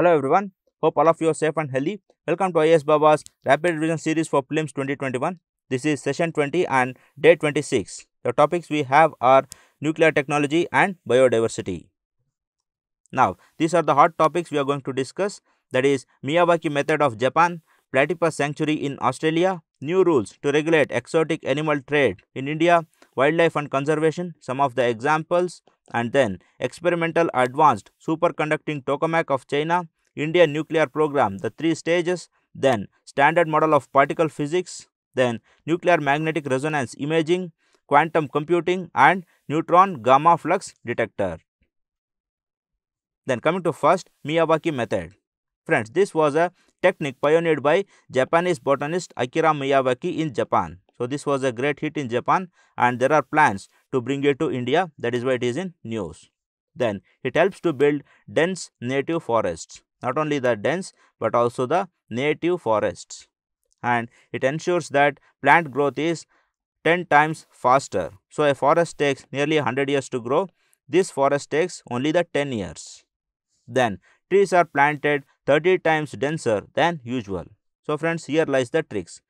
Hello everyone, hope all of you are safe and healthy. Welcome to IS Baba's Rapid Revision Series for Prelims 2021. This is session 20 and day 26. The topics we have are nuclear technology and biodiversity. Now, these are the hot topics we are going to discuss that is Miyawaki method of Japan, platypus sanctuary in Australia, new rules to regulate exotic animal trade in India, wildlife and conservation, some of the examples, and then experimental advanced superconducting tokamak of China, Indian nuclear program, the three stages, then standard model of particle physics, then nuclear magnetic resonance imaging, quantum computing and neutron gamma flux detector. Then coming to first Miyawaki method. Friends, this was a technique pioneered by Japanese botanist Akira Miyawaki in Japan. So, this was a great hit in Japan and there are plans to bring it to India that is why it is in news. Then it helps to build dense native forests, not only the dense but also the native forests and it ensures that plant growth is 10 times faster. So, a forest takes nearly 100 years to grow, this forest takes only the 10 years. Then trees are planted 30 times denser than usual. So, friends here lies the tricks.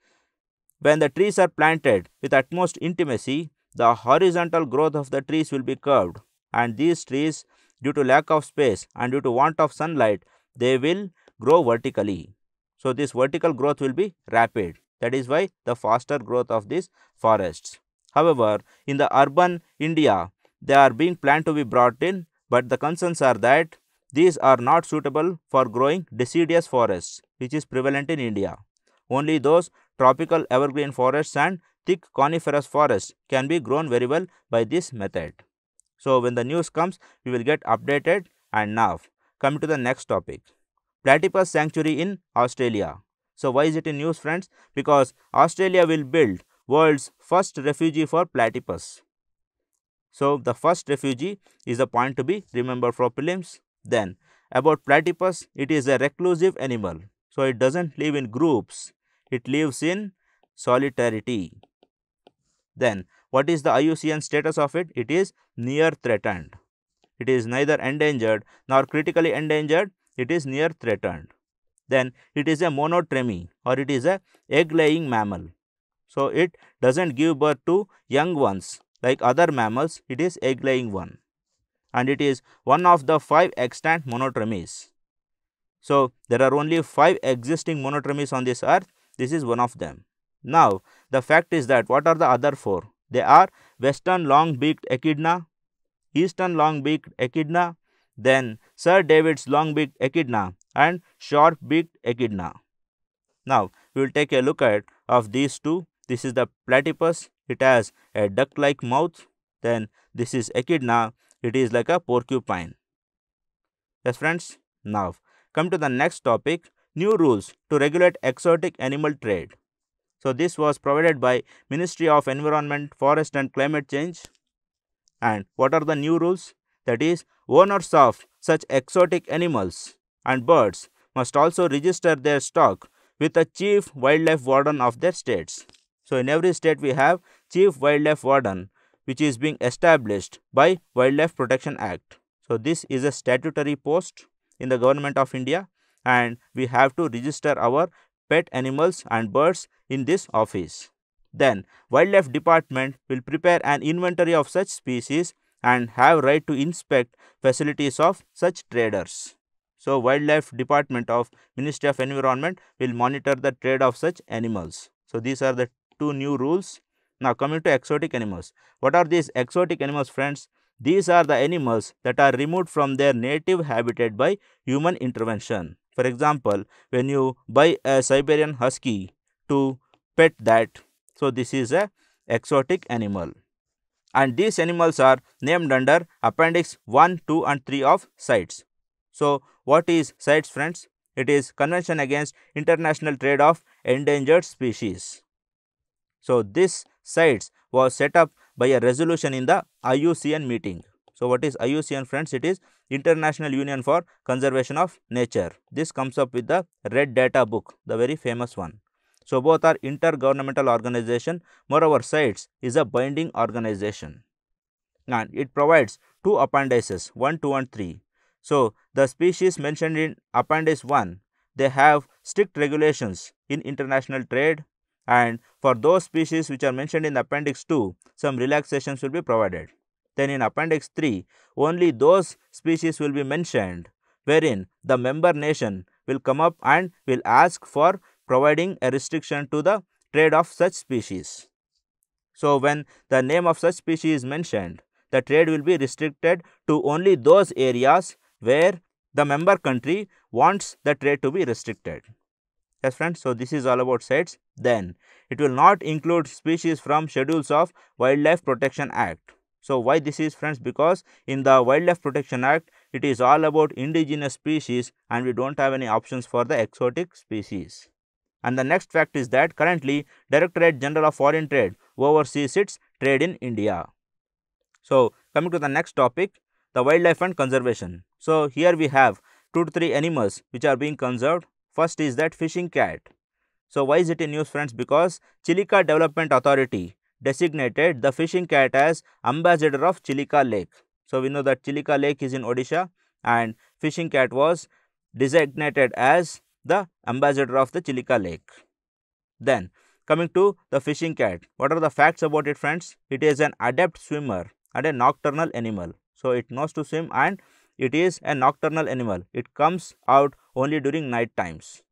When the trees are planted with utmost intimacy, the horizontal growth of the trees will be curved and these trees due to lack of space and due to want of sunlight, they will grow vertically. So, this vertical growth will be rapid. That is why the faster growth of these forests. However, in the urban India, they are being planned to be brought in, but the concerns are that these are not suitable for growing deciduous forests, which is prevalent in India. Only those tropical evergreen forests and thick coniferous forests can be grown very well by this method. So, when the news comes, we will get updated and now, coming to the next topic, platypus sanctuary in Australia. So, why is it in news friends? Because Australia will build world's first refugee for platypus. So, the first refugee is the point to be remembered for prelims. Then, about platypus, it is a reclusive animal. So, it does not live in groups it lives in solitarity. Then what is the IUCN status of it? It is near threatened. It is neither endangered nor critically endangered, it is near threatened. Then it is a monotremy or it is a egg laying mammal. So, it does not give birth to young ones like other mammals, it is egg laying one and it is one of the five extant monotremes. So, there are only five existing monotremes on this earth this is one of them. Now, the fact is that what are the other four? They are western long-beaked echidna, eastern long-beaked echidna, then Sir David's long-beaked echidna and short-beaked echidna. Now, we will take a look at of these two. This is the platypus. It has a duck-like mouth. Then this is echidna. It is like a porcupine. Yes, friends. Now, come to the next topic new rules to regulate exotic animal trade. So, this was provided by Ministry of Environment, Forest and Climate Change. And what are the new rules? That is, owners of such exotic animals and birds must also register their stock with the chief wildlife warden of their states. So, in every state we have chief wildlife warden which is being established by Wildlife Protection Act. So, this is a statutory post in the government of India and we have to register our pet animals and birds in this office. Then wildlife department will prepare an inventory of such species and have right to inspect facilities of such traders. So, wildlife department of Ministry of Environment will monitor the trade of such animals. So, these are the two new rules. Now, coming to exotic animals. What are these exotic animals friends? These are the animals that are removed from their native habitat by human intervention. For example, when you buy a Siberian husky to pet that, so this is a exotic animal. And these animals are named under appendix 1, 2 and 3 of CITES. So what is CITES friends? It is Convention Against International Trade of Endangered Species. So this CITES was set up by a resolution in the IUCN meeting. So what is IUCN friends? It is International Union for Conservation of Nature. This comes up with the Red Data Book, the very famous one. So, both are intergovernmental organization, moreover SITES is a binding organization and it provides two appendices 1, 2 and 3. So, the species mentioned in Appendix 1, they have strict regulations in international trade and for those species which are mentioned in appendix 2, some relaxations will be provided. Then in Appendix 3, only those species will be mentioned wherein the member nation will come up and will ask for providing a restriction to the trade of such species. So, when the name of such species is mentioned, the trade will be restricted to only those areas where the member country wants the trade to be restricted. Yes friends, so this is all about sets. Then, it will not include species from schedules of Wildlife Protection Act. So, why this is friends? Because in the Wildlife Protection Act, it is all about indigenous species and we don't have any options for the exotic species. And the next fact is that currently Directorate General of Foreign Trade oversees its trade in India. So, coming to the next topic, the wildlife and conservation. So, here we have 2 to 3 animals which are being conserved. First is that fishing cat. So, why is it in news friends? Because Chilika Development Authority designated the fishing cat as ambassador of Chilika Lake. So, we know that Chilika Lake is in Odisha and fishing cat was designated as the ambassador of the Chilika Lake. Then coming to the fishing cat, what are the facts about it friends? It is an adept swimmer and a nocturnal animal. So, it knows to swim and it is a nocturnal animal. It comes out only during night times.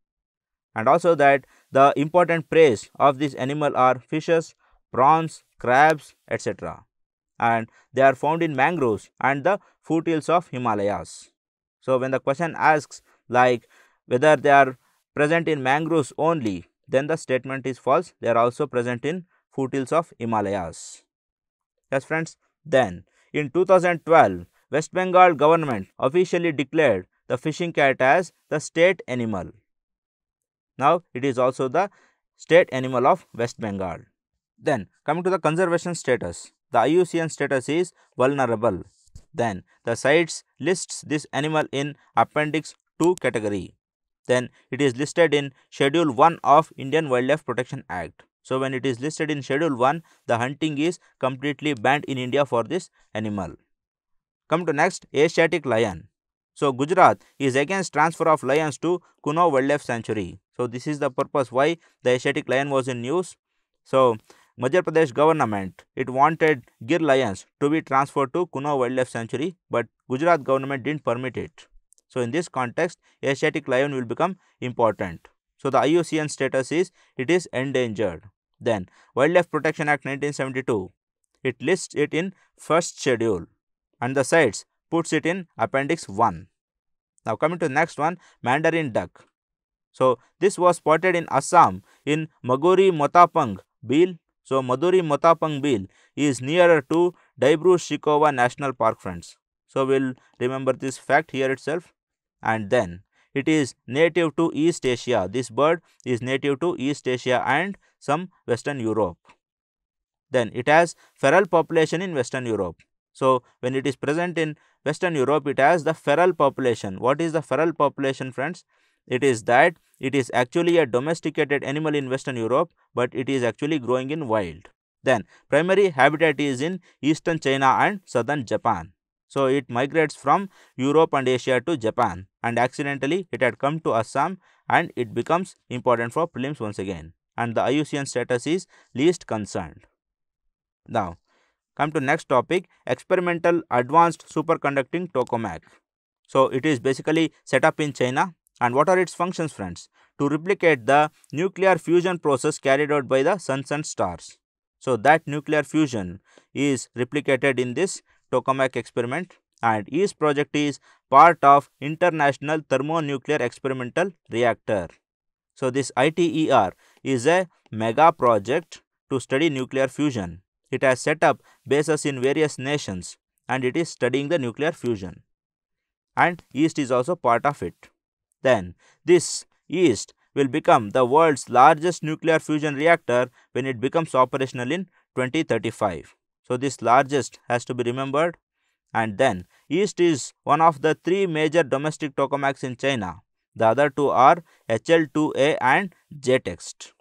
And also that the important preys of this animal are fishes, prawns, crabs, etc. And they are found in mangroves and the foothills of Himalayas. So, when the question asks like whether they are present in mangroves only, then the statement is false. They are also present in foothills of Himalayas. Yes, friends. Then, in 2012, West Bengal government officially declared the fishing cat as the state animal. Now, it is also the state animal of West Bengal. Then coming to the conservation status, the IUCN status is vulnerable. Then the sites lists this animal in appendix 2 category. Then it is listed in schedule 1 of Indian Wildlife Protection Act. So when it is listed in schedule 1, the hunting is completely banned in India for this animal. Come to next Asiatic lion. So Gujarat is against transfer of lions to Kuno Wildlife Sanctuary. So this is the purpose why the Asiatic lion was in news. So Madhya Pradesh government, it wanted Gir lions to be transferred to Kuno Wildlife Sanctuary, but Gujarat government didn't permit it. So, in this context, Asiatic lion will become important. So, the IUCN status is it is endangered. Then, Wildlife Protection Act 1972, it lists it in first schedule and the sites puts it in appendix 1. Now, coming to the next one, Mandarin duck. So, this was spotted in Assam in Maguri Motapang, Bil so Maduri Matapang Bill is nearer to Dibru-Sikova National Park friends. So we'll remember this fact here itself and then it is native to East Asia. This bird is native to East Asia and some Western Europe. Then it has feral population in Western Europe. So when it is present in Western Europe, it has the feral population. What is the feral population friends? It is that it is actually a domesticated animal in Western Europe, but it is actually growing in wild. Then primary habitat is in eastern China and southern Japan. So it migrates from Europe and Asia to Japan and accidentally it had come to Assam and it becomes important for prelims once again and the IUCN status is least concerned. Now come to next topic experimental advanced superconducting tokamak. So it is basically set up in China and what are its functions, friends? To replicate the nuclear fusion process carried out by the suns and stars. So, that nuclear fusion is replicated in this tokamak experiment and EASE project is part of International Thermonuclear Experimental Reactor. So, this ITER is a mega project to study nuclear fusion. It has set up bases in various nations and it is studying the nuclear fusion and East is also part of it then. This East will become the world's largest nuclear fusion reactor when it becomes operational in 2035. So, this largest has to be remembered. And then, East is one of the three major domestic tokamaks in China. The other two are HL2A and JTEXT.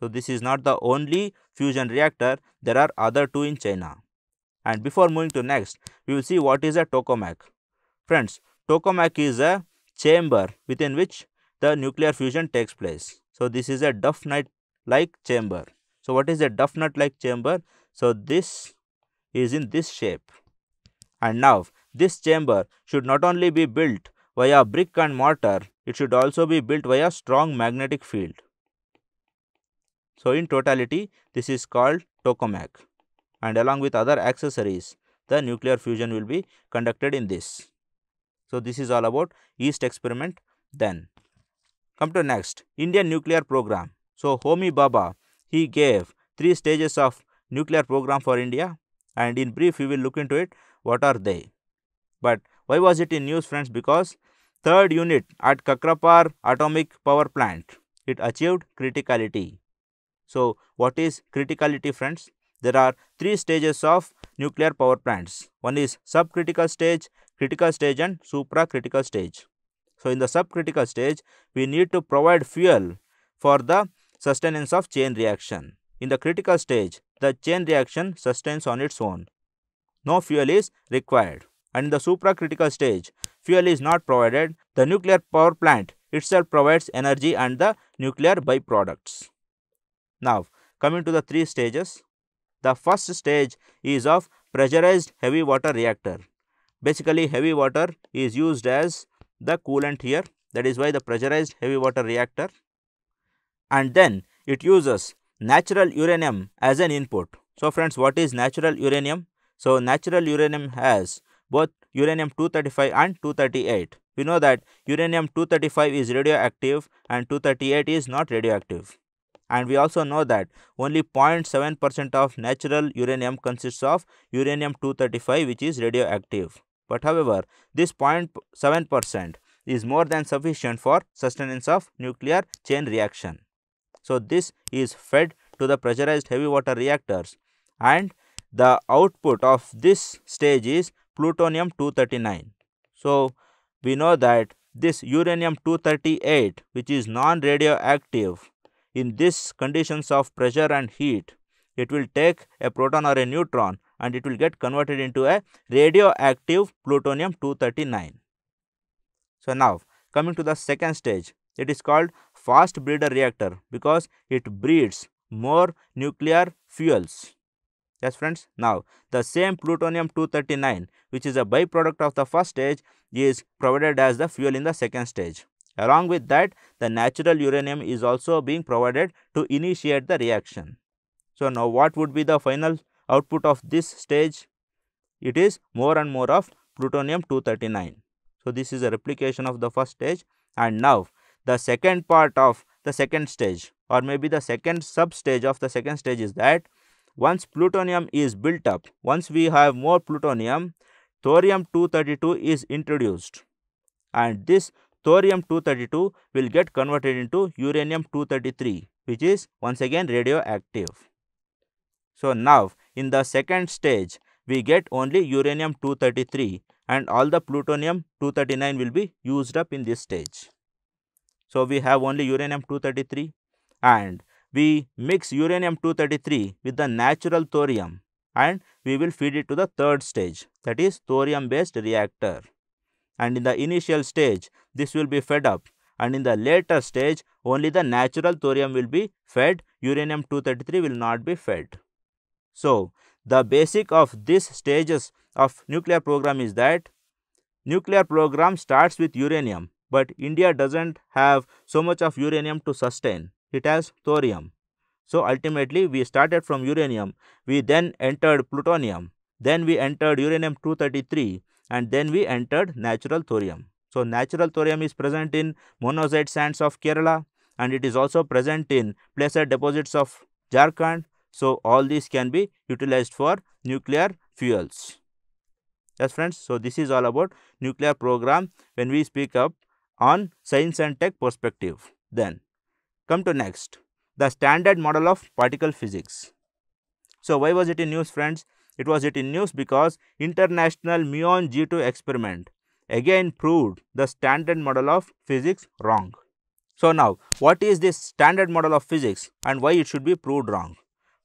So, this is not the only fusion reactor, there are other two in China. And before moving to next, we will see what is a tokamak. Friends, tokamak is a chamber within which the nuclear fusion takes place. So, this is a Duff Nut like chamber. So, what is a Duff Nut like chamber? So, this is in this shape. And now, this chamber should not only be built via brick and mortar, it should also be built via strong magnetic field. So, in totality, this is called tokamak and along with other accessories, the nuclear fusion will be conducted in this. So, this is all about yeast experiment then. Come to next, Indian nuclear program. So, Homi Baba, he gave three stages of nuclear program for India and in brief we will look into it, what are they. But why was it in news friends? Because third unit at Kakrapar atomic power plant, it achieved criticality. So, what is criticality friends? There are three stages of nuclear power plants. One is subcritical stage, critical stage and supracritical stage. So, in the subcritical stage, we need to provide fuel for the sustenance of chain reaction. In the critical stage, the chain reaction sustains on its own. No fuel is required. And in the supracritical stage, fuel is not provided. The nuclear power plant itself provides energy and the nuclear byproducts. Now, coming to the three stages. The first stage is of pressurized heavy water reactor. Basically, heavy water is used as the coolant here that is why the pressurized heavy water reactor and then it uses natural uranium as an input. So, friends what is natural uranium? So, natural uranium has both uranium 235 and 238. We know that uranium 235 is radioactive and 238 is not radioactive. And we also know that only 0.7% of natural uranium consists of uranium 235 which is radioactive. But however, this 0.7 percent is more than sufficient for sustenance of nuclear chain reaction. So, this is fed to the pressurized heavy water reactors and the output of this stage is plutonium 239. So, we know that this uranium 238 which is non-radioactive in this conditions of pressure and heat, it will take a proton or a neutron and it will get converted into a radioactive plutonium 239. So now coming to the second stage, it is called fast breeder reactor because it breeds more nuclear fuels. Yes friends, now the same plutonium 239 which is a byproduct of the first stage is provided as the fuel in the second stage. Along with that, the natural uranium is also being provided to initiate the reaction. So now what would be the final output of this stage it is more and more of plutonium 239. So, this is a replication of the first stage and now the second part of the second stage or maybe the second sub stage of the second stage is that once plutonium is built up, once we have more plutonium, thorium 232 is introduced and this thorium 232 will get converted into uranium 233 which is once again radioactive. So now in the second stage we get only uranium 233 and all the plutonium 239 will be used up in this stage. So we have only uranium 233 and we mix uranium 233 with the natural thorium and we will feed it to the third stage that is thorium based reactor. And in the initial stage this will be fed up and in the later stage only the natural thorium will be fed uranium 233 will not be fed. So, the basic of these stages of nuclear program is that nuclear program starts with uranium, but India doesn't have so much of uranium to sustain. It has thorium. So, ultimately we started from uranium, we then entered plutonium, then we entered uranium 233 and then we entered natural thorium. So, natural thorium is present in monazite sands of Kerala and it is also present in placer deposits of Jharkhand so, all these can be utilized for nuclear fuels. Yes friends, so this is all about nuclear program when we speak up on science and tech perspective. Then come to next, the standard model of particle physics. So why was it in news friends? It was it in news because international muon G2 experiment again proved the standard model of physics wrong. So now what is this standard model of physics and why it should be proved wrong?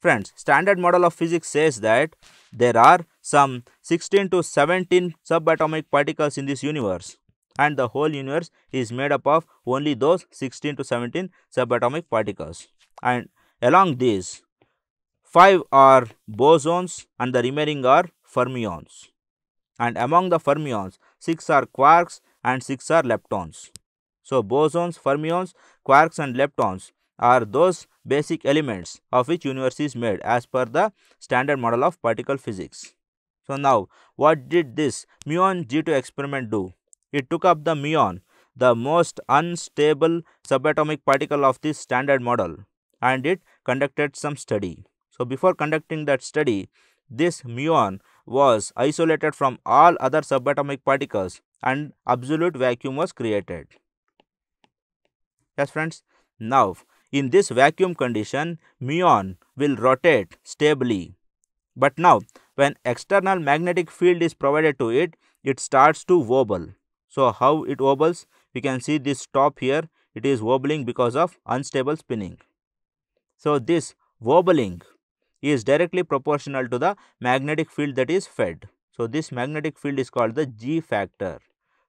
Friends, standard model of physics says that there are some 16 to 17 subatomic particles in this universe and the whole universe is made up of only those 16 to 17 subatomic particles and along these 5 are bosons and the remaining are fermions and among the fermions 6 are quarks and 6 are leptons. So, bosons, fermions, quarks and leptons are those basic elements of which universe is made as per the standard model of particle physics. So now what did this muon G2 experiment do? It took up the muon, the most unstable subatomic particle of this standard model and it conducted some study. So before conducting that study, this muon was isolated from all other subatomic particles and absolute vacuum was created. Yes friends, now in this vacuum condition, muon will rotate stably. But now, when external magnetic field is provided to it, it starts to wobble. So, how it wobbles? We can see this top here, it is wobbling because of unstable spinning. So, this wobbling is directly proportional to the magnetic field that is fed. So, this magnetic field is called the G factor.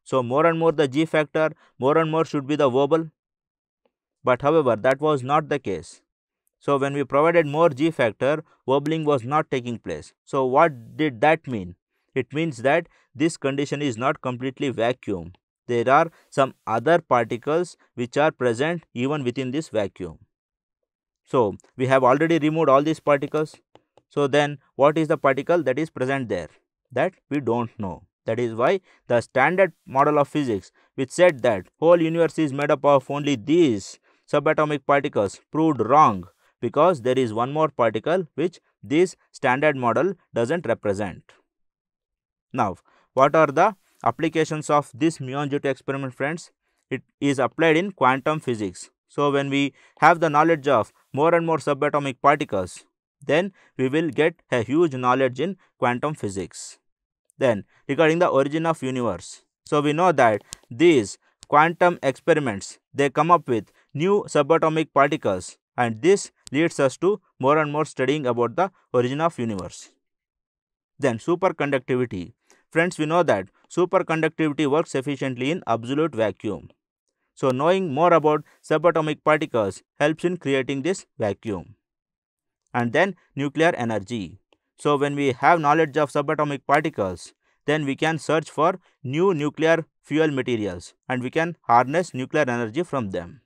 So, more and more the G factor, more and more should be the wobble but however that was not the case. So, when we provided more G factor, wobbling was not taking place. So, what did that mean? It means that this condition is not completely vacuum. There are some other particles which are present even within this vacuum. So, we have already removed all these particles. So, then what is the particle that is present there? That we do not know. That is why the standard model of physics which said that whole universe is made up of only these subatomic particles proved wrong because there is one more particle which this standard model doesn't represent. Now, what are the applications of this muon-Juto experiment friends? It is applied in quantum physics. So, when we have the knowledge of more and more subatomic particles, then we will get a huge knowledge in quantum physics. Then, regarding the origin of universe. So, we know that these quantum experiments, they come up with new subatomic particles and this leads us to more and more studying about the origin of universe. Then superconductivity. Friends, we know that superconductivity works efficiently in absolute vacuum. So, knowing more about subatomic particles helps in creating this vacuum. And then nuclear energy. So, when we have knowledge of subatomic particles, then we can search for new nuclear fuel materials and we can harness nuclear energy from them.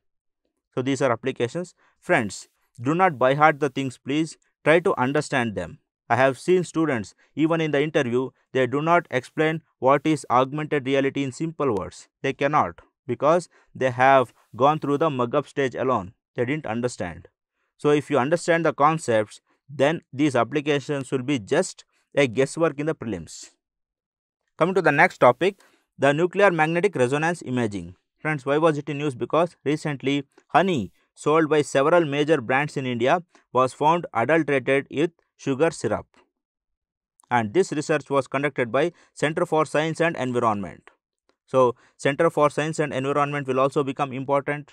So, these are applications. Friends, do not buy hard the things please, try to understand them. I have seen students, even in the interview, they do not explain what is augmented reality in simple words. They cannot because they have gone through the mug-up stage alone. They didn't understand. So, if you understand the concepts, then these applications will be just a guesswork in the prelims. Coming to the next topic, the nuclear magnetic resonance imaging. Friends, why was it in news? Because recently honey sold by several major brands in India was found adulterated with sugar syrup. And this research was conducted by Center for Science and Environment. So, Center for Science and Environment will also become important.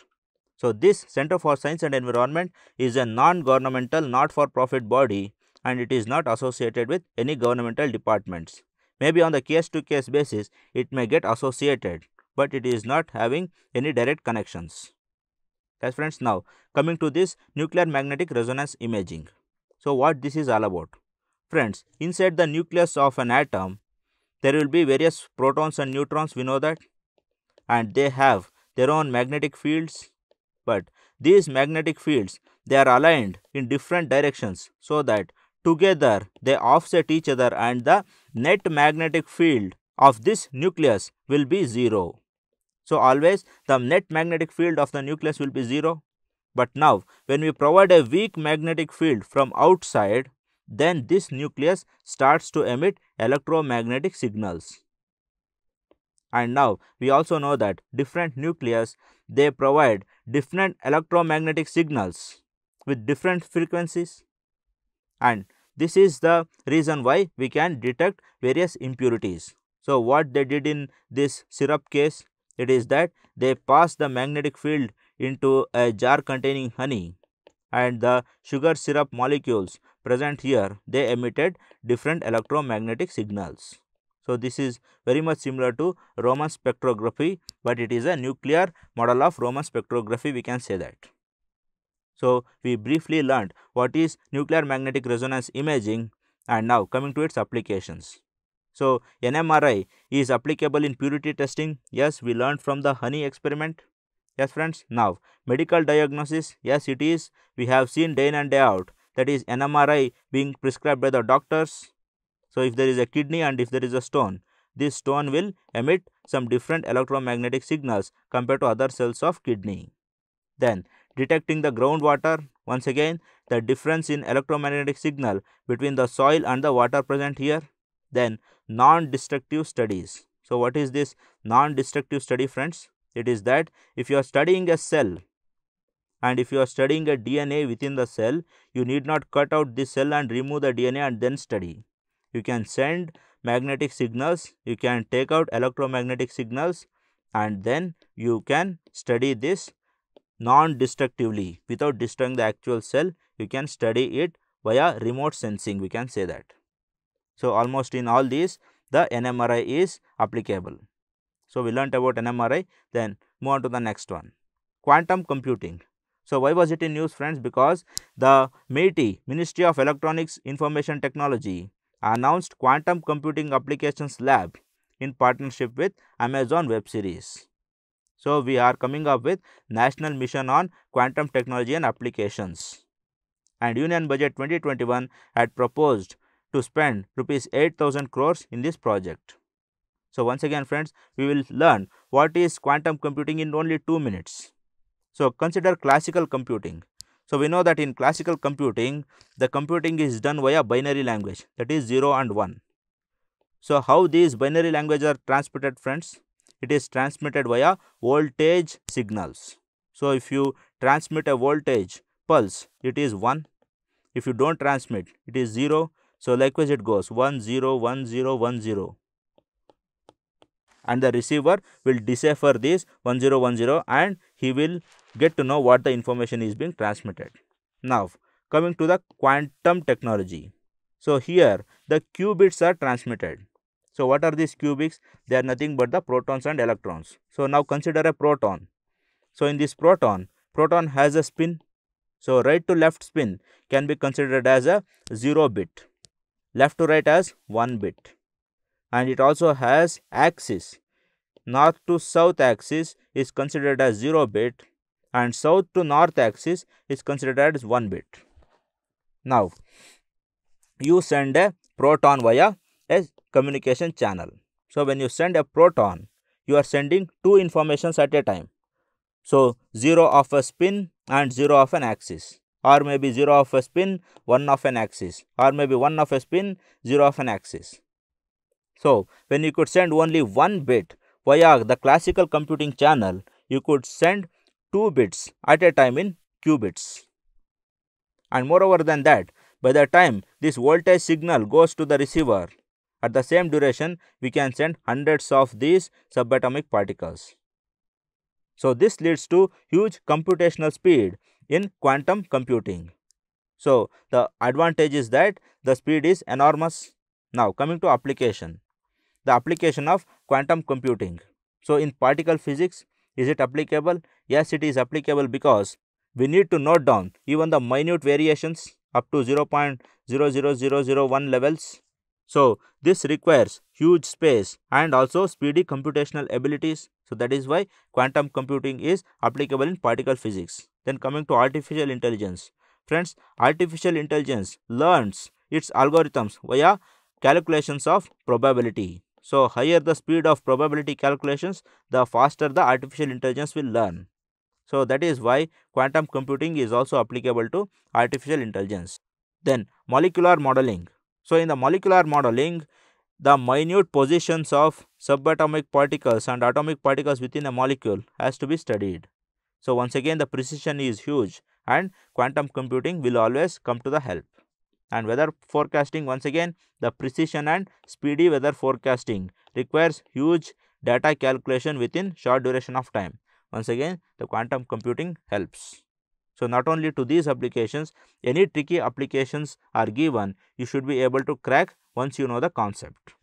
So, this Center for Science and Environment is a non-governmental, not-for-profit body and it is not associated with any governmental departments. Maybe on the case-to-case -case basis, it may get associated but it is not having any direct connections. guys. friends, now coming to this nuclear magnetic resonance imaging. So, what this is all about? Friends, inside the nucleus of an atom, there will be various protons and neutrons, we know that, and they have their own magnetic fields, but these magnetic fields, they are aligned in different directions so that together they offset each other and the net magnetic field of this nucleus will be zero. So always the net magnetic field of the nucleus will be 0. But now when we provide a weak magnetic field from outside, then this nucleus starts to emit electromagnetic signals. And now we also know that different nucleus, they provide different electromagnetic signals with different frequencies. And this is the reason why we can detect various impurities. So, what they did in this syrup case, it is that they pass the magnetic field into a jar containing honey and the sugar syrup molecules present here, they emitted different electromagnetic signals. So, this is very much similar to Roman spectrography, but it is a nuclear model of Roman spectrography, we can say that. So, we briefly learned what is nuclear magnetic resonance imaging and now coming to its applications. So, NMRI is applicable in purity testing. Yes, we learned from the honey experiment. Yes, friends. Now, medical diagnosis. Yes, it is. We have seen day in and day out. That is NMRI being prescribed by the doctors. So, if there is a kidney and if there is a stone, this stone will emit some different electromagnetic signals compared to other cells of kidney. Then, detecting the groundwater. Once again, the difference in electromagnetic signal between the soil and the water present here. Then, non-destructive studies. So, what is this non-destructive study friends? It is that if you are studying a cell and if you are studying a DNA within the cell, you need not cut out this cell and remove the DNA and then study. You can send magnetic signals, you can take out electromagnetic signals and then you can study this non-destructively without destroying the actual cell. You can study it via remote sensing, we can say that. So, almost in all these the NMRI is applicable. So, we learnt about NMRI then move on to the next one quantum computing. So, why was it in news friends because the METI Ministry of Electronics Information Technology announced quantum computing applications lab in partnership with Amazon web series. So, we are coming up with national mission on quantum technology and applications and union budget 2021 had proposed to spend rupees 8000 crores in this project. So, once again friends, we will learn what is quantum computing in only 2 minutes. So, consider classical computing. So, we know that in classical computing, the computing is done via binary language that is 0 and 1. So, how these binary languages are transmitted friends? It is transmitted via voltage signals. So, if you transmit a voltage pulse, it is 1. If you don't transmit, it is 0. So likewise it goes 1 0 1 0 1 0 and the receiver will decipher this 1010 and he will get to know what the information is being transmitted. Now coming to the quantum technology. So here the qubits are transmitted. So what are these qubits? They are nothing but the protons and electrons. So now consider a proton. So in this proton, proton has a spin. So right to left spin can be considered as a 0 bit left to right as 1 bit and it also has axis. North to south axis is considered as 0 bit and south to north axis is considered as 1 bit. Now, you send a proton via a communication channel. So, when you send a proton, you are sending two informations at a time. So, 0 of a spin and 0 of an axis or maybe 0 of a spin 1 of an axis or maybe 1 of a spin 0 of an axis. So, when you could send only one bit via the classical computing channel, you could send two bits at a time in qubits. And moreover than that, by the time this voltage signal goes to the receiver, at the same duration, we can send hundreds of these subatomic particles. So, this leads to huge computational speed in quantum computing. So, the advantage is that the speed is enormous. Now, coming to application, the application of quantum computing. So, in particle physics, is it applicable? Yes, it is applicable because we need to note down even the minute variations up to 0.00001 levels. So, this requires huge space and also speedy computational abilities. So that is why quantum computing is applicable in particle physics. Then coming to artificial intelligence. Friends, artificial intelligence learns its algorithms via calculations of probability. So higher the speed of probability calculations, the faster the artificial intelligence will learn. So that is why quantum computing is also applicable to artificial intelligence. Then molecular modeling. So in the molecular modeling, the minute positions of subatomic particles and atomic particles within a molecule has to be studied. So, once again the precision is huge and quantum computing will always come to the help. And weather forecasting once again the precision and speedy weather forecasting requires huge data calculation within short duration of time. Once again the quantum computing helps. So, not only to these applications, any tricky applications are given, you should be able to crack once you know the concept.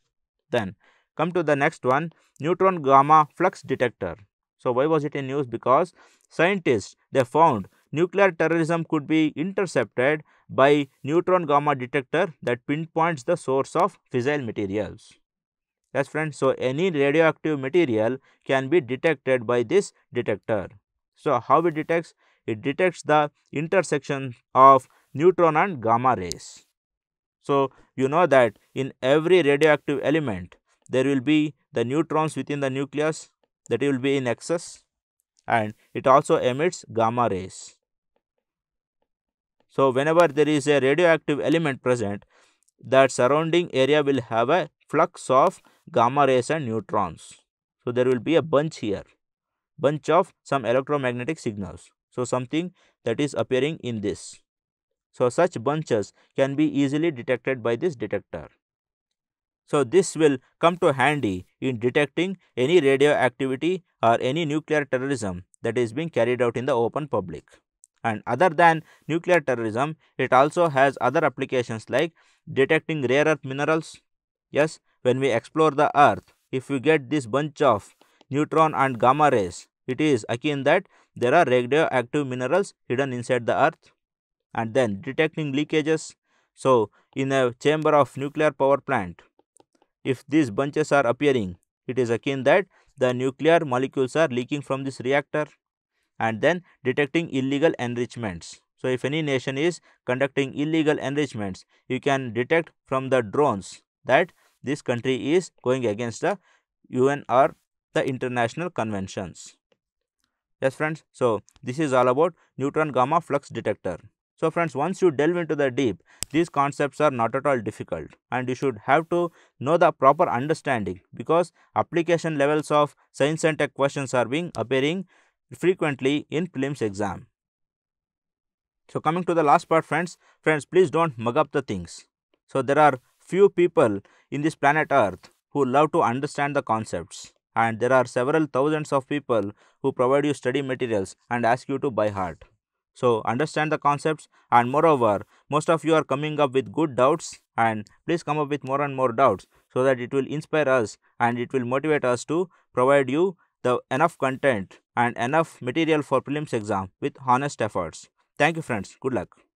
Then come to the next one, neutron gamma flux detector. So, why was it in news? Because scientists, they found nuclear terrorism could be intercepted by neutron gamma detector that pinpoints the source of fissile materials. Yes friends, so any radioactive material can be detected by this detector. So, how it detects? it detects the intersection of neutron and gamma rays. So, you know that in every radioactive element, there will be the neutrons within the nucleus that will be in excess and it also emits gamma rays. So, whenever there is a radioactive element present, that surrounding area will have a flux of gamma rays and neutrons. So, there will be a bunch here, bunch of some electromagnetic signals. So something that is appearing in this. So such bunches can be easily detected by this detector. So this will come to handy in detecting any radioactivity or any nuclear terrorism that is being carried out in the open public. And other than nuclear terrorism, it also has other applications like detecting rare earth minerals. Yes, when we explore the earth, if we get this bunch of neutron and gamma rays, it is akin that there are radioactive minerals hidden inside the earth and then detecting leakages. So, in a chamber of nuclear power plant, if these bunches are appearing, it is akin that the nuclear molecules are leaking from this reactor and then detecting illegal enrichments. So, if any nation is conducting illegal enrichments, you can detect from the drones that this country is going against the UN or the international conventions. Yes friends, so this is all about neutron gamma flux detector. So friends, once you delve into the deep, these concepts are not at all difficult and you should have to know the proper understanding because application levels of science and tech questions are being appearing frequently in prelims exam. So coming to the last part friends, friends please don't mug up the things. So there are few people in this planet earth who love to understand the concepts and there are several thousands of people who provide you study materials and ask you to buy hard. So understand the concepts and moreover, most of you are coming up with good doubts and please come up with more and more doubts so that it will inspire us and it will motivate us to provide you the enough content and enough material for prelims exam with honest efforts. Thank you friends. Good luck.